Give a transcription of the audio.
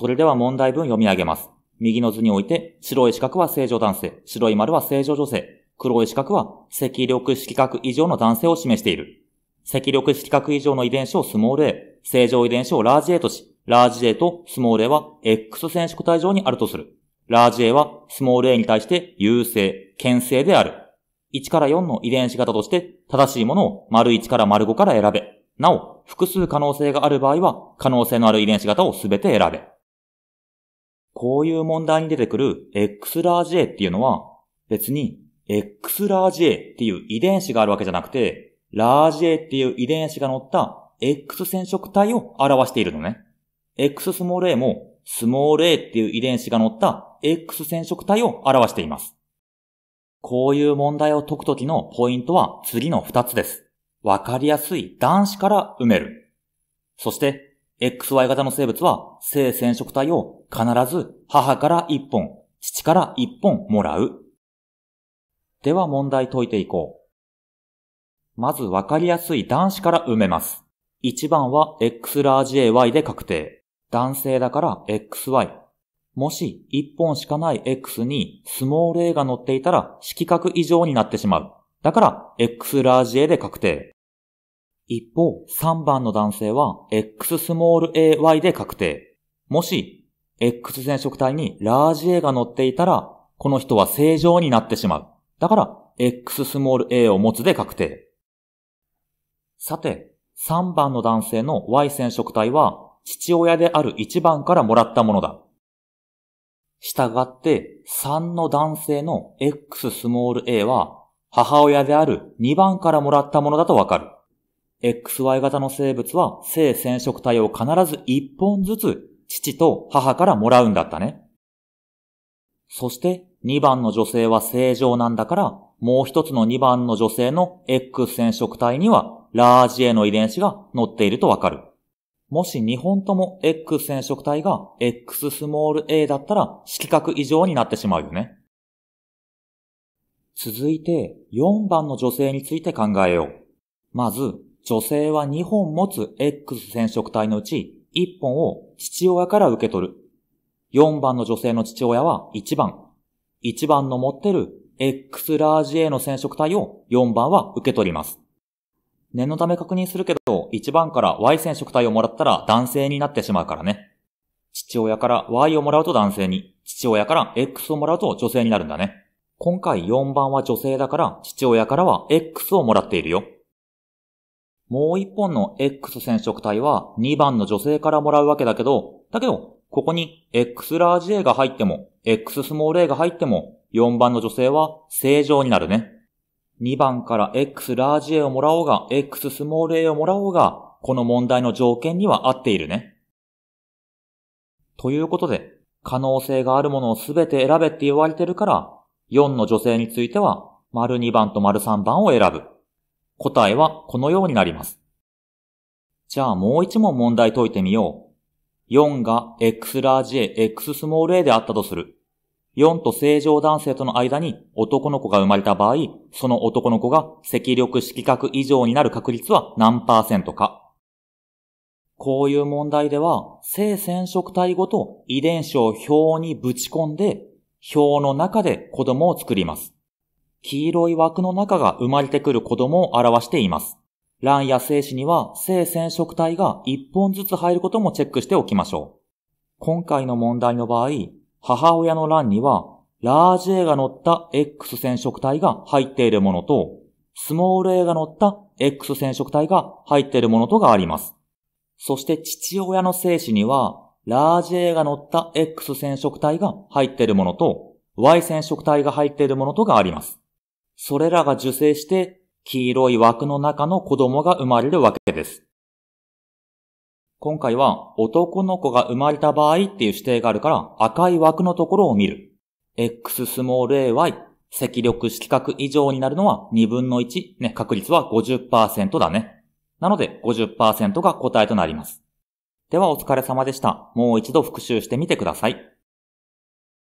それでは問題文読み上げます。右の図において、白い四角は正常男性、白い丸は正常女性、黒い四角は赤力色角以上の男性を示している。赤力色角以上の遺伝子をスモール a、正常遺伝子をラージ a とし、ラージ a とスモール a は X 染色体上にあるとする。ラージ a はスモール a に対して優勢、牽制である。1から4の遺伝子型として正しいものを丸1から丸5から選べ。なお、複数可能性がある場合は可能性のある遺伝子型をすべて選べ。こういう問題に出てくる X ラージ A っていうのは、別に X ラージ A っていう遺伝子があるわけじゃなくて、ラージ A っていう遺伝子が乗った X 染色体を表しているのね。X スモール A も、スモール A っていう遺伝子が乗った X 染色体を表しています。こういう問題を解くときのポイントは次の2つです。わかりやすい男子から埋める。そして、XY 型の生物は性染色体を必ず母から1本、父から1本もらう。では問題解いていこう。まず分かりやすい男子から埋めます。1番は X ラージ AY で確定。男性だから XY。もし1本しかない X にスモール A が乗っていたら色覚異常になってしまう。だから X ラージ A で確定。一方、3番の男性は X スモール AY で確定。もし、X 染色体にラージ A が乗っていたら、この人は正常になってしまう。だから、X スモール A を持つで確定。さて、3番の男性の Y 染色体は、父親である1番からもらったものだ。したがって、3の男性の X スモール A は、母親である2番からもらったものだとわかる。XY 型の生物は性染色体を必ず一本ずつ父と母からもらうんだったね。そして2番の女性は正常なんだから、もう一つの2番の女性の X 染色体にはラージ A の遺伝子が載っているとわかる。もし2本とも X 染色体が X スモール A だったら色覚異常になってしまうよね。続いて4番の女性について考えよう。まず女性は2本持つ X 染色体のうち1本を父親から受け取る。4番の女性の父親は1番。1番の持ってる X ラージ A の染色体を4番は受け取ります。念のため確認するけど、1番から Y 染色体をもらったら男性になってしまうからね。父親から Y をもらうと男性に、父親から X をもらうと女性になるんだね。今回4番は女性だから、父親からは X をもらっているよ。もう一本の X 染色体は2番の女性からもらうわけだけど、だけど、ここに X ラージ A が入っても、X スモール A が入っても、4番の女性は正常になるね。2番から X ラージ A をもらおうが、X スモール A をもらおうが、この問題の条件には合っているね。ということで、可能性があるものをすべて選べって言われてるから、4の女性については、丸2番と丸3番を選ぶ。答えはこのようになります。じゃあもう一問問題解いてみよう。4が x ラージ a、x スモール a であったとする。4と正常男性との間に男の子が生まれた場合、その男の子が赤力色覚以上になる確率は何パーセントか。こういう問題では、性染色体ごと遺伝子を表にぶち込んで、表の中で子供を作ります。黄色い枠の中が生まれてくる子供を表しています。卵や精子には性染色体が1本ずつ入ることもチェックしておきましょう。今回の問題の場合、母親の卵にはラージ A が乗った X 染色体が入っているものと、スモール A が乗った X 染色体が入っているものとがあります。そして父親の精子には、ラージ A が乗った X 染色体が入っているものと、Y 染色体が入っているものとがあります。それらが受精して黄色い枠の中の子供が生まれるわけです。今回は男の子が生まれた場合っていう指定があるから赤い枠のところを見る。x スモール ay 積力色角以上になるのは2分の1、ね、確率は50%だね。なので50%が答えとなります。ではお疲れ様でした。もう一度復習してみてください。